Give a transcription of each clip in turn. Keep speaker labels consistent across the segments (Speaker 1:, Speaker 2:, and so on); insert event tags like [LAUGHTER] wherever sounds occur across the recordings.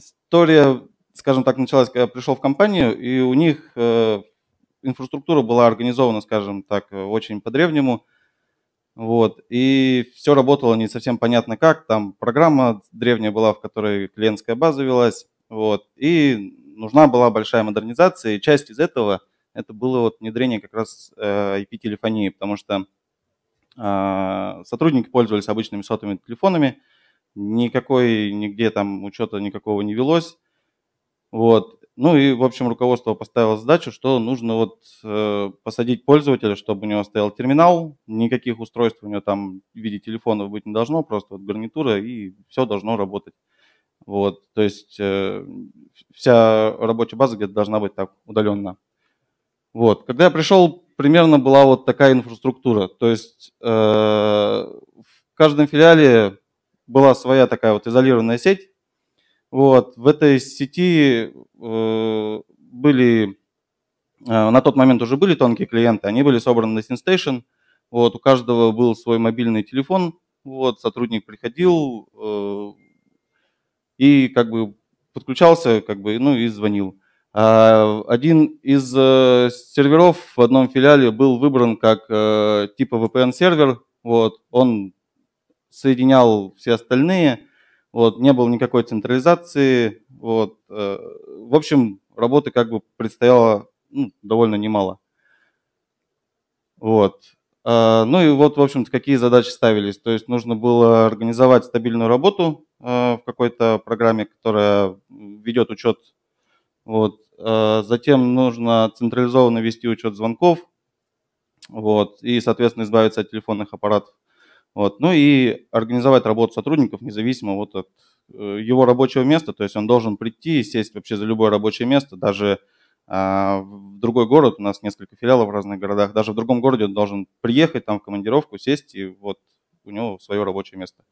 Speaker 1: история, скажем так, началась, когда я пришел в компанию, и у них э, инфраструктура была организована, скажем так, очень по-древнему. Вот. И все работало не совсем понятно как. Там программа древняя была, в которой клиентская база велась. Вот. И нужна была большая модернизация. И часть из этого это было вот внедрение как раз IP-телефонии, э, потому что а, сотрудники пользовались обычными сотовыми телефонами – никакой, нигде там учета никакого не велось. Вот. Ну и, в общем, руководство поставило задачу, что нужно вот э, посадить пользователя, чтобы у него стоял терминал, никаких устройств у него там в виде телефонов быть не должно, просто вот гарнитура и все должно работать. Вот, то есть э, вся рабочая база где-то должна быть так удаленно. Вот, когда я пришел, примерно была вот такая инфраструктура. То есть э, в каждом филиале была своя такая вот изолированная сеть. Вот. В этой сети э, были, э, на тот момент уже были тонкие клиенты, они были собраны на SynStation. Вот. У каждого был свой мобильный телефон, вот, сотрудник приходил э, и как бы подключался, как бы, ну и звонил. А один из э, серверов в одном филиале был выбран как э, типа VPN сервер, вот, он соединял все остальные, вот, не было никакой централизации, вот, э, в общем, работы как бы предстояло ну, довольно немало. Вот. Э, ну и вот, в общем-то, какие задачи ставились. То есть нужно было организовать стабильную работу э, в какой-то программе, которая ведет учет. Вот. Э, затем нужно централизованно вести учет звонков вот, и, соответственно, избавиться от телефонных аппаратов. Вот. Ну и организовать работу сотрудников независимо вот от э, его рабочего места, то есть он должен прийти и сесть вообще за любое рабочее место, даже а, в другой город, у нас несколько филиалов в разных городах, даже в другом городе он должен приехать там в командировку, сесть, и вот у него свое рабочее место.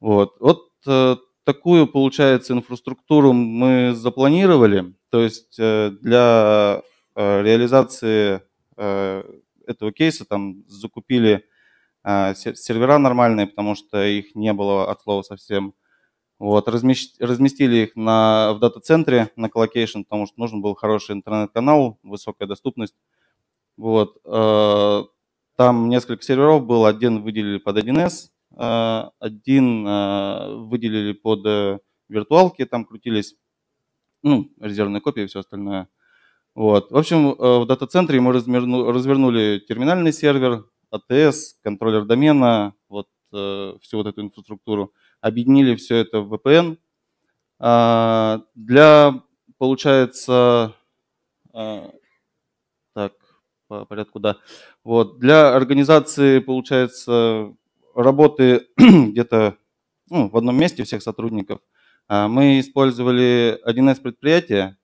Speaker 1: Вот, вот э, такую, получается, инфраструктуру мы запланировали, то есть э, для реализации этого кейса там закупили а, сервера нормальные, потому что их не было от слова совсем. Вот, разместили их на, в дата-центре на колокейшн, потому что нужен был хороший интернет-канал, высокая доступность. Вот, а, там несколько серверов было, один выделили под 1С, один а, выделили под э, виртуалки, там крутились ну, резервные копии и все остальное. Вот. В общем, э, в дата-центре мы развернули терминальный сервер, АТС, контроллер домена, вот э, всю вот эту инфраструктуру, объединили все это в VPN. А, для, получается, а, так, по порядку, да. Вот, для организации, получается, работы [CLEARS THROAT] где-то ну, в одном месте всех сотрудников, а, мы использовали 1С предприятие.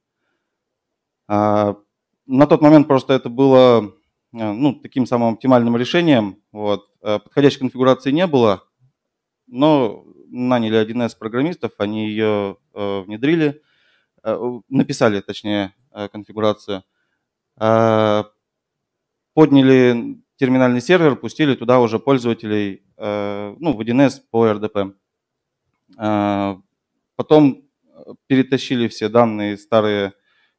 Speaker 1: На тот момент просто это было Э, ну, таким самым оптимальным решением. Вот. Э, подходящей конфигурации не было, но наняли 1С программистов, они ее э, внедрили, написали, точнее, конфигурацию. Подняли терминальный сервер, пустили туда уже пользователей ну, в 1С по RDP, Потом перетащили все данные старые,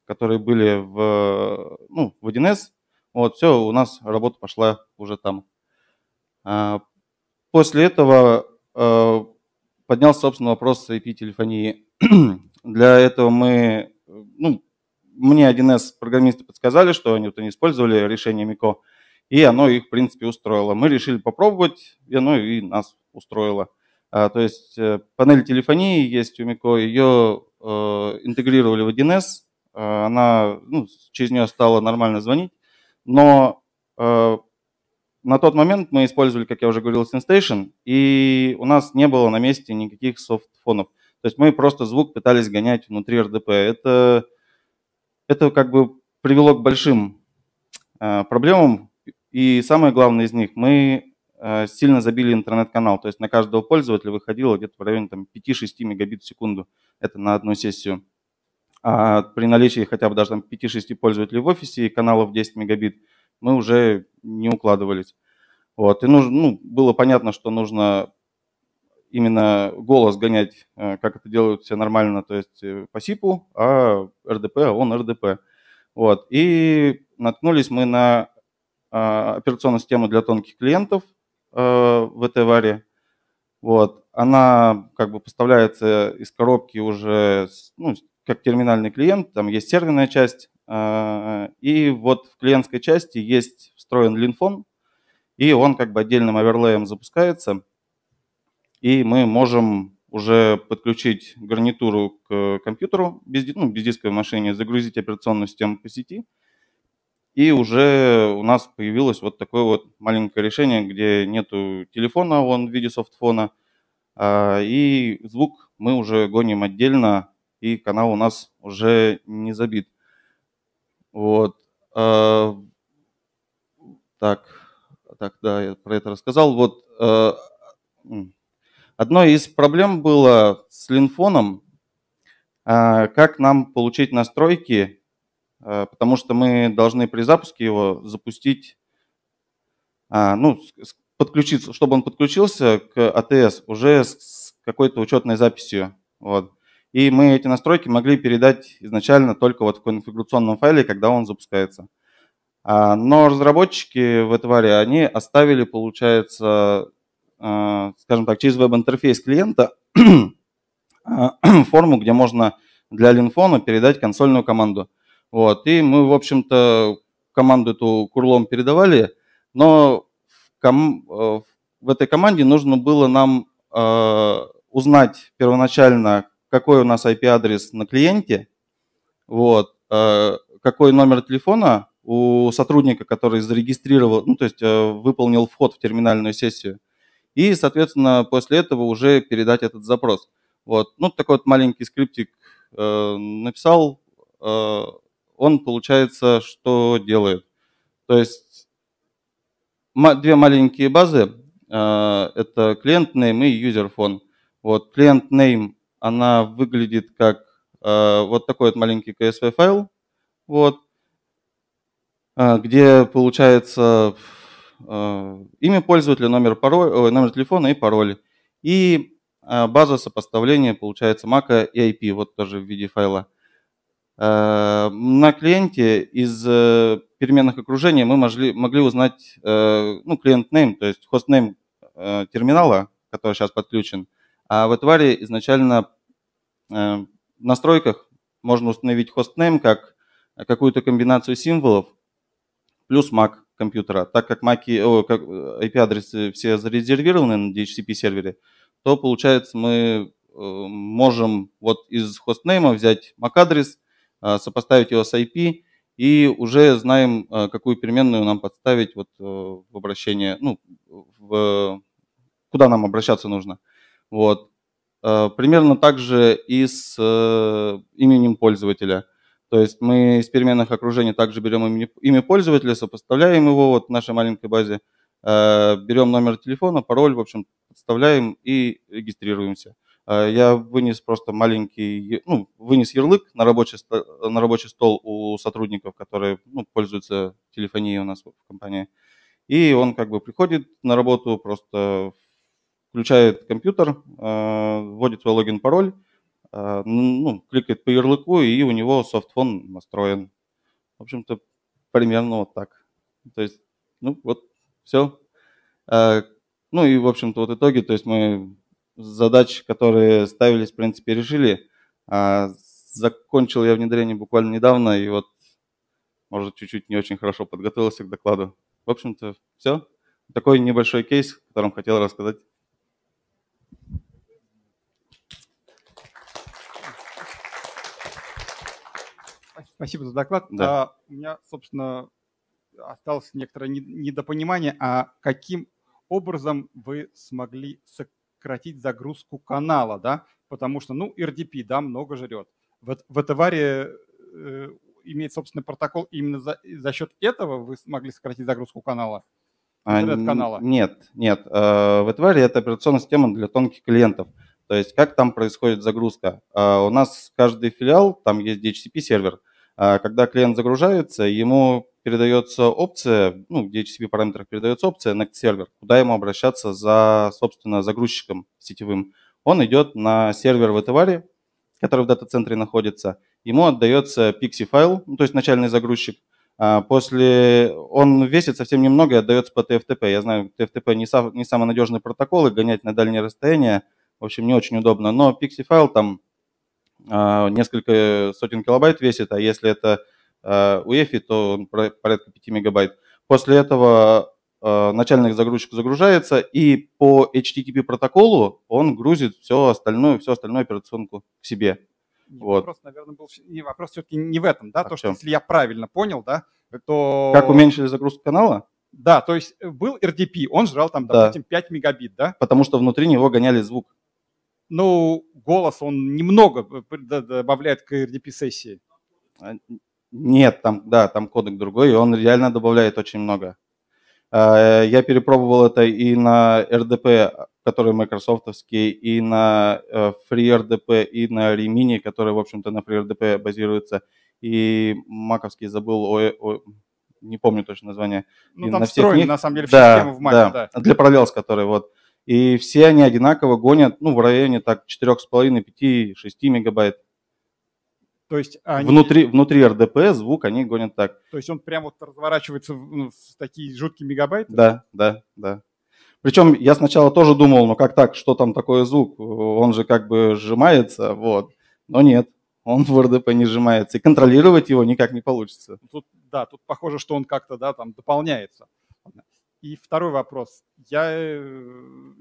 Speaker 1: которые были в, ну, в 1С, вот, все, у нас работа пошла уже там. А, после этого а, поднялся, собственно, вопрос IP-телефонии. [CLEARS THROAT] Для этого мы, ну, мне один из программистов подсказали, что они, вот, они использовали решение МИКО, и оно их, в принципе, устроило. Мы решили попробовать, и оно и нас устроило. А, то есть э, панель телефонии есть у МИКО, ее э, интегрировали в 1С, а, она, ну, через нее стала нормально звонить но э, на тот момент мы использовали, как я уже говорил, SenStation, и у нас не было на месте никаких софтфонов. То есть мы просто звук пытались гонять внутри РДП. Это, это как бы привело к большим э, проблемам, и самое главное из них, мы э, сильно забили интернет-канал, то есть на каждого пользователя выходило где-то в районе там, 5-6 мегабит в секунду, это на одну сессию а при наличии хотя бы даже там 5-6 пользователей в офисе и каналов 10 мегабит мы уже не укладывались. Вот. И нужно, ну, было понятно, что нужно именно голос гонять, э, как это делают все нормально, то есть э, по СИПу, а РДП, а он РДП. Вот. И наткнулись мы на а, операционную систему для тонких клиентов э, в этой варе. Вот. Она как бы поставляется из коробки уже ну, как терминальный клиент, там есть серверная часть, а, и вот в клиентской части есть встроен линфон, и он как бы отдельным оверлеем запускается, и мы можем уже подключить гарнитуру к компьютеру без, ну, без дисковой машине, загрузить операционную систему по сети, и уже у нас появилось вот такое вот маленькое решение, где нету телефона, он в виде софтфона, а, и звук мы уже гоним отдельно и канал у нас уже не забит. Вот. А, так, так, да, я про это рассказал. Вот а, одной из проблем было с линфоном, а, как нам получить настройки, а, потому что мы должны при запуске его запустить, а, ну, подключиться, чтобы он подключился к АТС уже с какой-то учетной записью. Вот. И мы эти настройки могли передать изначально только вот в конфигурационном файле, когда он запускается. А, но разработчики в отваре, они оставили, получается, а, скажем так, через веб-интерфейс клиента [CLEARS THROAT] форму, где можно для линфона передать консольную команду. Вот. И мы, в общем-то, команду эту курлом передавали, но в, ком... Э, в этой команде нужно было нам э, узнать первоначально, какой у нас IP-адрес на клиенте, вот, э, какой номер телефона у сотрудника, который зарегистрировал, ну, то есть э, выполнил вход в терминальную сессию, и, соответственно, после этого уже передать этот запрос. Вот. Ну, такой вот маленький скриптик э, написал, э, он, получается, что делает. То есть две маленькие базы, э, это клиент name и user phone. Вот, клиент name она выглядит как э, вот такой вот маленький CSV файл, вот, э, где получается э, имя пользователя, номер, пароль, э, номер телефона и пароль. И э, база сопоставления получается MAC и IP, вот тоже в виде файла. Э, на клиенте из э, переменных окружений мы могли, могли узнать э, ну, клиент name, то есть хост name э, терминала, который сейчас подключен, э, а в отваре изначально э, в настройках можно установить хостнейм как какую-то комбинацию символов плюс MAC компьютера. Так как, MAC, о, как IP-адресы э, все зарезервированы на DHCP-сервере, то получается мы э, можем вот из хостнейма взять MAC-адрес, сопоставить его с IP и уже знаем, какую переменную нам подставить вот в обращение, ну, в, куда нам обращаться нужно. Вот. Э, примерно так же и с э, именем пользователя. То есть мы из переменных окружений также берем имя пользователя, сопоставляем его вот в нашей маленькой базе, э, берем номер телефона, пароль, в общем, подставляем и регистрируемся. Я вынес просто маленький, ну, вынес ярлык на рабочий, на рабочий стол у сотрудников, которые ну, пользуются телефонией у нас в компании. И он как бы приходит на работу, просто включает компьютер, э, вводит свой логин-пароль, э, ну, кликает по ярлыку, и у него софтфон настроен. В общем-то, примерно вот так. То есть, ну, вот все. Э, ну и, в общем-то, вот итоги, то есть мы задачи, которые ставились, в принципе, решили. А, закончил я внедрение буквально недавно, и вот, может, чуть-чуть не очень хорошо подготовился к докладу. В общем-то, все. Такой небольшой кейс, о котором хотел рассказать.
Speaker 2: Спасибо за доклад. Да. А, у меня, собственно, осталось некоторое недопонимание, а каким образом вы смогли сократить загрузку канала, да? Потому что, ну, RDP, да, много жрет. В, в Этаваре э, имеет собственный протокол, именно за, за счет этого вы смогли сократить загрузку канала?
Speaker 1: канала А, нет, нет. Э, в Этаваре это операционная система для тонких клиентов. То есть как там происходит загрузка? Э, у нас каждый филиал, там есть DHCP-сервер, а когда клиент загружается, ему передается опция, ну, в DHCP параметрах передается опция на сервер, куда ему обращаться за, собственно, загрузчиком сетевым. Он идет на сервер в Этаваре, который в дата-центре находится, ему отдается pixie файл, ну, то есть начальный загрузчик, а После он весит совсем немного и отдается по TFTP. Я знаю, TFTP не, сам, не самый надежный протокол, и гонять на дальние расстояния, в общем, не очень удобно. Но pixie файл там а, несколько сотен килобайт весит, а если это UEFI, а, то он порядка 5 мегабайт. После этого а, начальный загрузчик загружается, и по HTTP протоколу он грузит все остальное, всю остальную операционку к себе. Нет, вот.
Speaker 2: Вопрос, наверное, был и вопрос все-таки не в этом, да, а то, что если я правильно понял, да, то... Как уменьшили
Speaker 1: загрузку канала?
Speaker 2: Да, то есть был RDP, он жрал там, допустим, да. 5 мегабит, да?
Speaker 1: Потому что внутри него гоняли звук.
Speaker 2: Ну, голос, он немного э, добавляет к RDP-сессии. А,
Speaker 1: нет, там, да, там кодек другой, и он реально добавляет очень много. А, я перепробовал это и на RDP, который майкрософтовский, и на э, FreeRDP, и на Remini, который, в общем-то, на FreeRDP базируется, и маковский забыл, ой, ой, не помню точно название. Ну, и там на всех встроен, них... на самом деле, в да, систему в Mac, да. да. Для Parallels, который вот. И все они одинаково гонят ну, в районе так 4,5-5-6 мегабайт.
Speaker 2: То есть они... внутри,
Speaker 1: внутри РДП звук они гонят так.
Speaker 2: То есть он прямо вот разворачивается в, ну, в такие жуткие мегабайты? Да,
Speaker 1: да, да. Причем я сначала тоже думал, ну как так, что там такое звук? Он же как бы сжимается, вот. Но нет, он в РДП не сжимается. И контролировать его никак не получится. Тут,
Speaker 2: да, тут похоже, что он как-то да, там дополняется. И второй вопрос. Я э,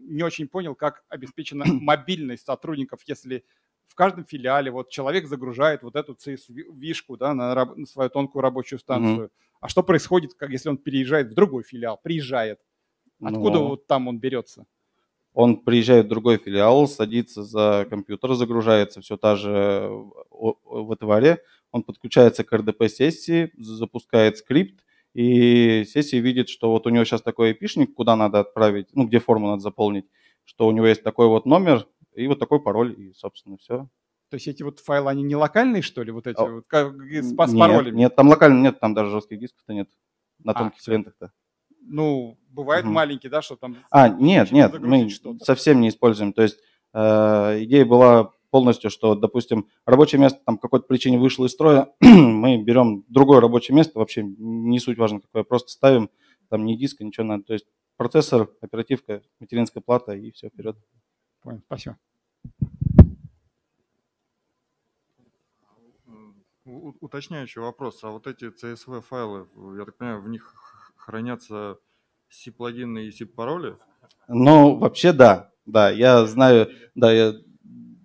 Speaker 2: не очень понял, как обеспечена [CLEARS THROAT] мобильность сотрудников, если в каждом филиале вот человек загружает вот эту CSV-шку да, на, раб- на свою тонкую рабочую станцию. mm А что происходит, как, если он переезжает в другой филиал, приезжает? Ну Откуда ну, вот там он берется?
Speaker 1: Он приезжает в другой филиал, садится за компьютер, загружается все та же э, в отваре, он подключается к РДП-сессии, запускает скрипт, и сессия видит, что вот у него сейчас такой эпишник, куда надо отправить, ну, где форму надо заполнить, что у него есть такой вот номер и вот такой пароль, и, собственно, все.
Speaker 2: То есть эти вот файлы, они не локальные, что ли, вот эти О, а, вот, как, с, нет, паролями?
Speaker 1: Нет, там локально нет, там даже жестких дисков-то нет на а, тонких а, лентах-то.
Speaker 2: Ну, бывает угу. маленькие, да, что там... А,
Speaker 1: нет, нет, мы совсем не используем. То есть э, идея была полностью, что, допустим, рабочее место там по какой-то причине вышло из строя, [CLEARS THROAT] мы берем другое рабочее место, вообще не суть важно какое, просто ставим, там ни диска, ничего надо. То есть процессор, оперативка, материнская плата и все вперед. Понял, спасибо.
Speaker 2: Уточняющий вопрос. А вот эти CSV файлы, я так понимаю, в них хранятся C-плагины и C-пароли?
Speaker 1: Ну, вообще да. Да, я знаю, да, я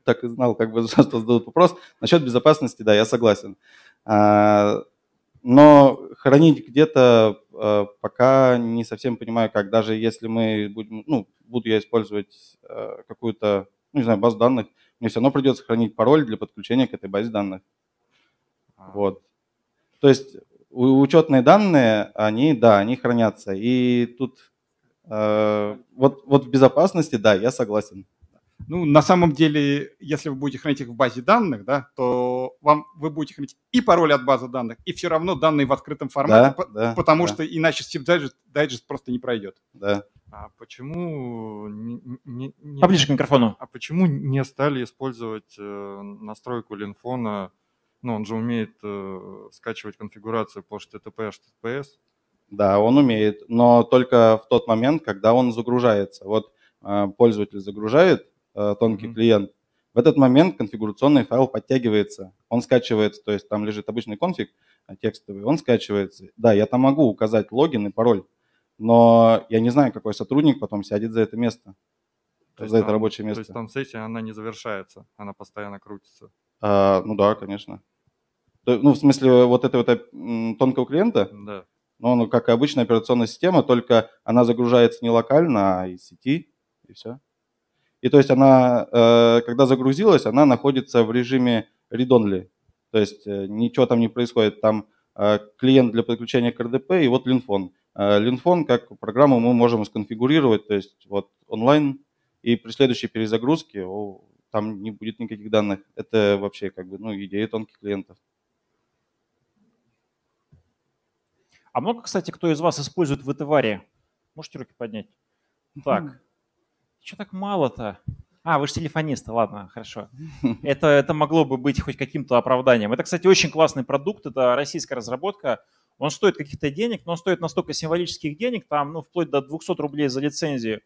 Speaker 1: так и знал, как бы, [LAUGHS] что задают вопрос. Насчет безопасности, да, я согласен. А, но хранить где-то а, пока не совсем понимаю, как. Даже если мы будем, ну, буду я использовать а, какую-то, ну, не знаю, базу данных, мне все равно придется хранить пароль для подключения к этой базе данных. Вот. То есть учетные данные, они, да, они хранятся. И тут э, вот, вот в безопасности, да, я согласен.
Speaker 2: Ну, на самом деле, если вы будете хранить их в базе данных, да, то вам, вы будете хранить и пароль от базы данных, и все равно данные в открытом формате, да, по, да, потому да. что иначе Steam Digest, Digest просто не пройдет. Да. А почему не, не, не, поближе к микрофону? А почему не стали использовать э, настройку линфона? Ну, он же умеет э, скачивать конфигурацию по HTTP, HTTPS.
Speaker 1: Да, он умеет, но только в тот момент, когда он загружается. Вот э, пользователь загружает Э, тонкий mm-hmm. клиент. В этот момент конфигурационный файл подтягивается, он скачивается, то есть там лежит обычный конфиг а, текстовый, он скачивается. Да, я там могу указать логин и пароль, но я не знаю, какой сотрудник потом сядет за это место, то за это там, рабочее место.
Speaker 2: То есть там сессия, она не завершается, она постоянно крутится.
Speaker 1: А, ну да, конечно. ну, в смысле, вот этого вот э, тонкого клиента? Да. Ну, ну, как и обычная операционная система, только она загружается не локально, а из сети, и все. И то есть она, э, когда загрузилась, она находится в режиме read-only. То есть э, ничего там не происходит. Там э, клиент для подключения к РДП и вот линфон. Линфон как программу мы можем сконфигурировать, то есть вот онлайн, и при следующей перезагрузке о, там не будет никаких данных. Это вообще как бы ну, идея тонких клиентов.
Speaker 3: А много, кстати, кто из вас использует в Можете руки поднять? Так, [LAUGHS] Что так мало-то? А, вы же телефонисты, ладно, хорошо. [LAUGHS] Это, это могло бы быть хоть каким-то оправданием. Это, кстати, очень классный продукт, это российская разработка. Он стоит каких-то денег, но он стоит настолько символических денег, там, ну, вплоть до 200 рублей за лицензию,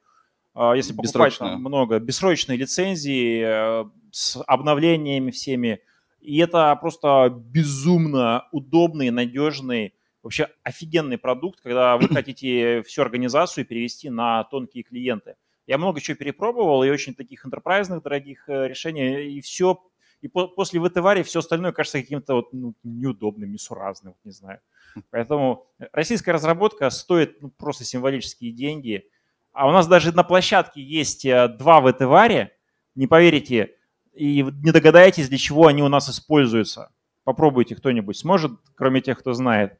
Speaker 3: а, если покупать там много. Бессрочные лицензии э, с обновлениями всеми. И это просто безумно удобный, надежный, вообще офигенный продукт, когда вы [COUGHS] хотите всю организацию перевести на тонкие клиенты. Я много чего перепробовал, и очень таких интерпрайзных дорогих э, решений, и все, и по, после вытовари все остальное кажется каким-то вот, ну, неудобным, несуразным, не знаю. Хм. Поэтому э, российская разработка стоит ну, просто символические деньги. А у нас даже на площадке есть э, два ВТВари, не поверите, и не догадаетесь, для чего они у нас используются. Попробуйте кто-нибудь сможет, кроме тех, кто знает.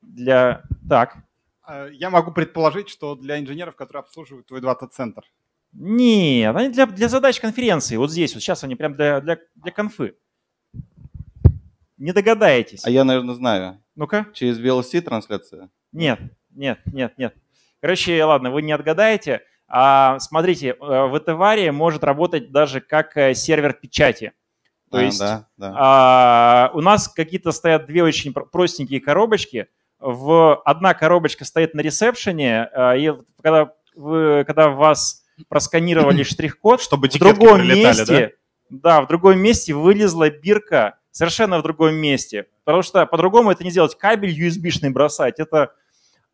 Speaker 3: Для... Так, Э, я могу предположить,
Speaker 2: что для инженеров, которые обслуживают твой дата-центр.
Speaker 3: Нет, они для, для задач конференции, вот здесь, вот сейчас они прям для, для, для конфы. Не догадаетесь. А я, наверное, знаю. Ну-ка. Через VLC трансляция? Нет, нет, нет, нет. Короче, ладно, вы не отгадаете. А, смотрите, э, в этой Этеваре может работать даже как э, сервер печати. То а, есть да, да. А, у нас какие-то стоят две очень простенькие коробочки – в одна коробочка стоит на ресепшене, а, и когда, вы, когда вас просканировали [CLEARS THROAT] штрих-код, чтобы в другом месте, да? да, в другом месте вылезла бирка совершенно в другом месте, потому что по-другому это не сделать. кабель USB-шный бросать, это...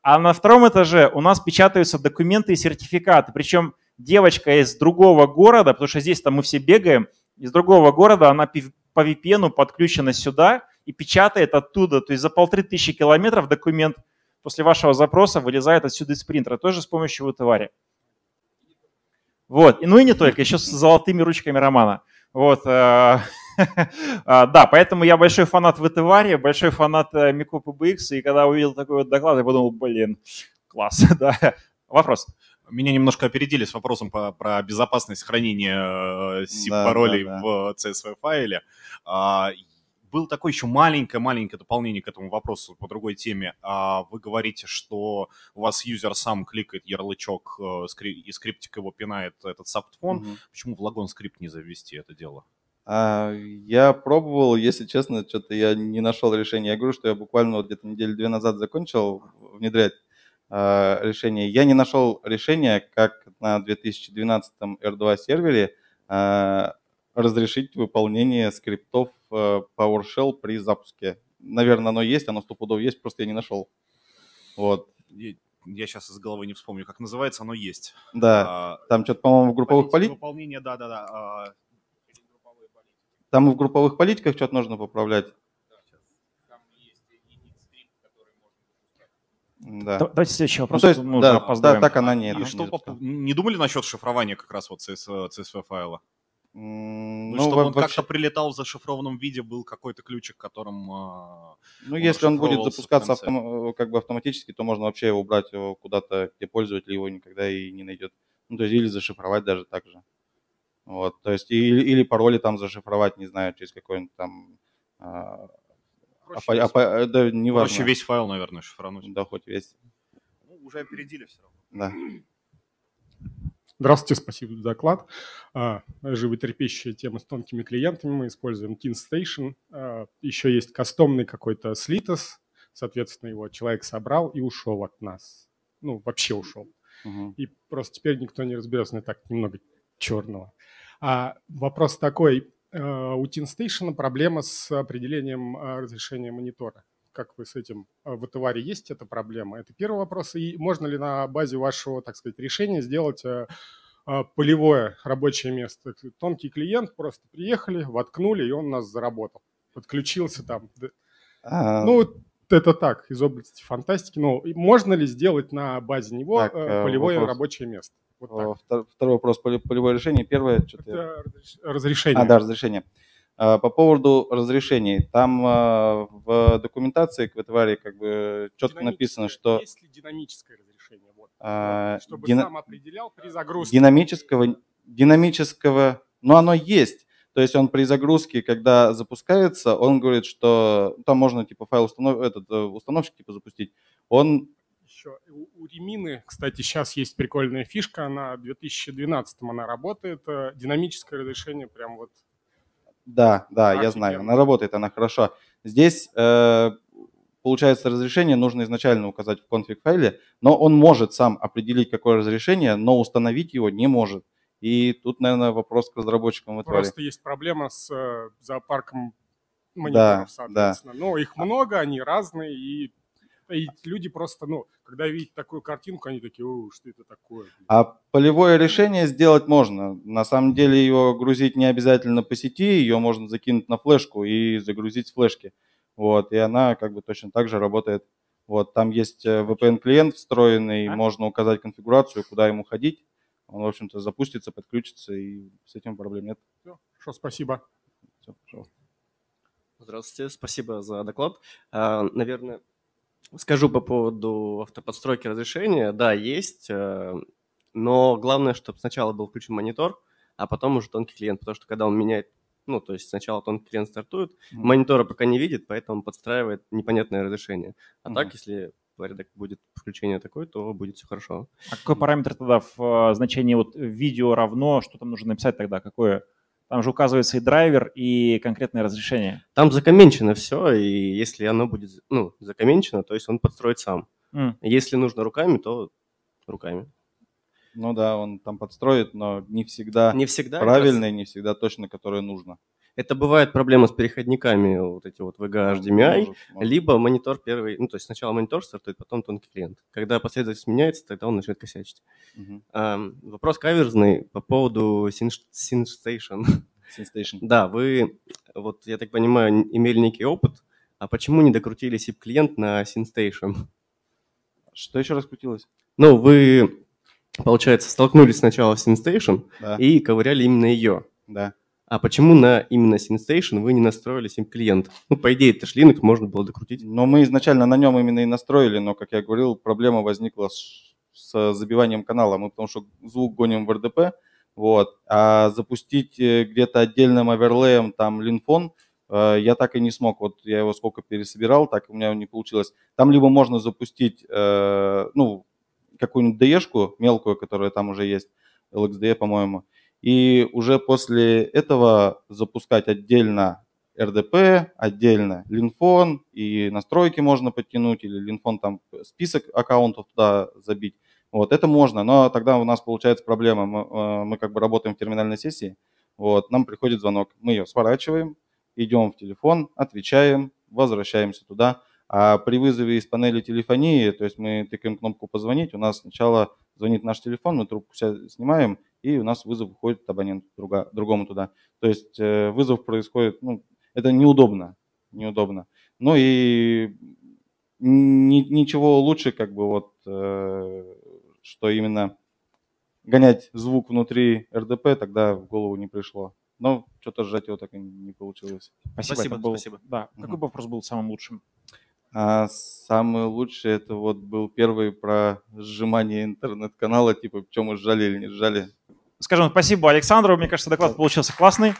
Speaker 3: А на втором этаже у нас печатаются документы и сертификаты, причем девочка из другого города, потому что здесь там мы все бегаем, из другого города, она по VPN подключена сюда, и печатает оттуда. То есть за полторы тысячи километров документ после вашего запроса вылезает отсюда из принтера, тоже с помощью вытовари. Вот. Ну и не только, еще с золотыми ручками романа. Вот. Э, [LAUGHS] а, да, поэтому я большой фанат вытовари, большой фанат э, Мико ПБХ, и когда увидел такой вот доклад, я подумал, блин, класс, [LAUGHS] да. Вопрос. Меня немножко опередили с вопросом по, про безопасность хранения
Speaker 4: SIP-паролей э, да, да, да. в CSV-файле. Был такой еще маленькое-маленькое дополнение к этому вопросу по другой теме. А, вы говорите, что у вас юзер сам кликает ярлычок, э, и скриптик его пинает этот саптфон. Угу. Почему в лагон скрипт не
Speaker 5: завести это дело?
Speaker 1: А, я пробовал, если честно, что-то я не нашел решения. Я говорю, что я буквально вот где-то недели две назад закончил внедрять а, решение. Я не нашел решения, как на 2012 R2 сервере разрешить выполнение скриптов Э, PowerShell при запуске. Наверное, оно есть, оно стопудов есть, просто я не нашел. Вот. Я сейчас из головы не вспомню, как называется, оно есть. Да, а, там что-то, по-моему, в групповых политиках.
Speaker 4: Выполнение, да-да-да.
Speaker 1: А... Там в групповых политиках что-то нужно поправлять. Да. Давайте следующий ну, вопрос. Ну, то есть, мы да, уже опоздаем. да, так она не. А, не что,
Speaker 4: не, не думали насчет шифрования как раз вот CSV э, файла?
Speaker 1: Ну, ну чтобы он вообще... как-то
Speaker 4: прилетал в зашифрованном виде, был какой-то ключик, которым... А, ну, он если он будет запускаться
Speaker 1: автом... как бы автоматически, то можно вообще его убрать э, куда-то, где пользователь его никогда и не найдет. Ну, то есть или зашифровать даже так же. Вот, то есть или, или пароли там зашифровать, не знаю, через какой-нибудь там... А, Проще, а, а, а, да, не важно. весь файл, наверное, шифрануть. Да, хоть весь.
Speaker 3: Ну, уже опередили все
Speaker 4: равно. Да. [CLEARS THROAT] Здравствуйте, спасибо за доклад. А, животрепещущая тема с тонкими клиентами. Мы используем TeamStation. А, еще есть кастомный какой-то слитос. Соответственно, его человек собрал и ушел от нас. Ну, вообще ушел. Угу. И просто теперь никто не разберется, но ну, так немного черного. А вопрос такой. А, у TeamStation проблема с определением разрешения монитора как вы с этим э, в товаре есть эта проблема? Это первый вопрос. И можно ли на базе вашего, так сказать, решения сделать э, э, полевое рабочее место? Тонкий клиент, просто приехали, воткнули, и он нас заработал. Подключился там. А... Ну, это так, из области фантастики. но ну, можно ли сделать на базе него так, полевое вопрос. рабочее
Speaker 1: место? Вот так. Второй вопрос, полевое решение. Первое, что-то... Разрешение. А, да, разрешение. А, по поводу разрешений, там а, в документации к ветваре как бы четко написано, что... Есть ли динамическое разрешение? Вот. А, Чтобы дина... сам определял при загрузке. Динамического, динамического, но оно есть. То есть он при загрузке, когда запускается, он говорит, что там можно типа файл установ... этот, э, установщик типа запустить. Он
Speaker 4: еще. У, у Ремины, кстати, сейчас есть прикольная фишка, она в 2012 она работает, э, динамическое разрешение прям вот
Speaker 1: да, да, а, я знаю, она работает, она хорошо. Здесь э, получается разрешение нужно изначально указать в конфиг файле, но он может сам определить, какое разрешение, но установить его не может. И тут, наверное, вопрос к разработчикам в Просто Просто
Speaker 4: есть проблема с э, зоопарком мониторов, да, соответственно. Да. Ну, но их много, они разные, и и люди просто, ну, когда видят такую картинку, они такие,
Speaker 2: о, что это такое?
Speaker 1: А полевое решение сделать можно. На самом деле ее грузить не обязательно по сети, ее можно закинуть на флешку и загрузить с флешки. Вот, и она как бы точно так же работает. Вот, там есть э, VPN-клиент встроенный, а? можно указать конфигурацию, куда ему ходить. Он, в общем-то, запустится, подключится, и с этим проблем нет.
Speaker 5: Все,
Speaker 4: хорошо, спасибо.
Speaker 1: Все, пожалуйста.
Speaker 5: Здравствуйте, спасибо за доклад. А, наверное, Скажу по поводу автоподстройки разрешения. Да, есть, э, но главное, чтобы сначала был включен монитор, а потом уже тонкий клиент, потому что когда он меняет, ну, то есть сначала тонкий клиент стартует, mm-hmm. монитора пока не видит, поэтому подстраивает непонятное разрешение. А mm-hmm. так, если порядок будет включение такое, то будет все хорошо.
Speaker 3: А какой параметр тогда в э, значении вот видео равно, что там нужно написать тогда, какое там же указывается и драйвер, и конкретное разрешение. Там закоменчено
Speaker 5: все, и если оно будет ну, закоменчено, то есть он подстроит сам. Mm. Если нужно руками, то
Speaker 1: руками. Ну да, он там подстроит, но не всегда, не всегда правильное, раз... не всегда точно, которое нужно.
Speaker 5: Это бывает проблема с переходниками, вот эти вот VGA, HDMI, можешь, либо монитор первый, ну, то есть сначала монитор стартует, потом тонкий клиент. Когда последовательность меняется, тогда он начнет косячить. Угу. А, вопрос каверзный по поводу SynStation. SynStation. [LAUGHS] да, вы, вот я так понимаю, имели некий опыт, а почему не докрутили SIP-клиент на SynStation? Что еще раскрутилось? Ну, вы, получается, столкнулись сначала с SynStation да. и ковыряли именно ее. Да. А почему на именно SynStation вы не настроили им клиент? Ну, по идее, это же Linux, можно было
Speaker 1: докрутить. Но мы изначально на нем именно и настроили, но, как я говорил, проблема возникла с, с э, забиванием канала. Мы потому что звук гоним в РДП, вот, а запустить э, где-то отдельным оверлеем там линфон э, я так и не смог. Вот я его сколько пересобирал, так у меня не получилось. Там либо можно запустить, ну, какую-нибудь de мелкую, которая там уже есть, LXDE, по-моему, и уже после этого запускать отдельно РДП, отдельно линфон, и настройки можно подтянуть, или линфон там список аккаунтов туда забить. Вот, это можно, но тогда у нас получается проблема. Мы, э, мы как бы работаем в терминальной сессии, вот, нам приходит звонок, мы ее сворачиваем, идем в телефон, отвечаем, возвращаемся туда. А при вызове из панели телефонии, то есть мы тыкаем кнопку «Позвонить», у нас сначала звонит наш телефон, мы трубку снимаем, и у нас вызов уходит абонент друга, другому туда. То есть э, вызов происходит, ну, это неудобно, неудобно. Ну и ни, ничего лучше, как бы вот, э, что именно гонять звук внутри РДП тогда в голову не пришло. Но что-то сжать его так и не получилось. Спасибо. Спасибо. Был... спасибо. Да. Угу. Какой вопрос был самым лучшим? А самый лучший это вот был первый про сжимание интернет-канала, типа, чем мы сжали или не сжали.
Speaker 3: Скажем, спасибо Александру, мне кажется, доклад получился классный.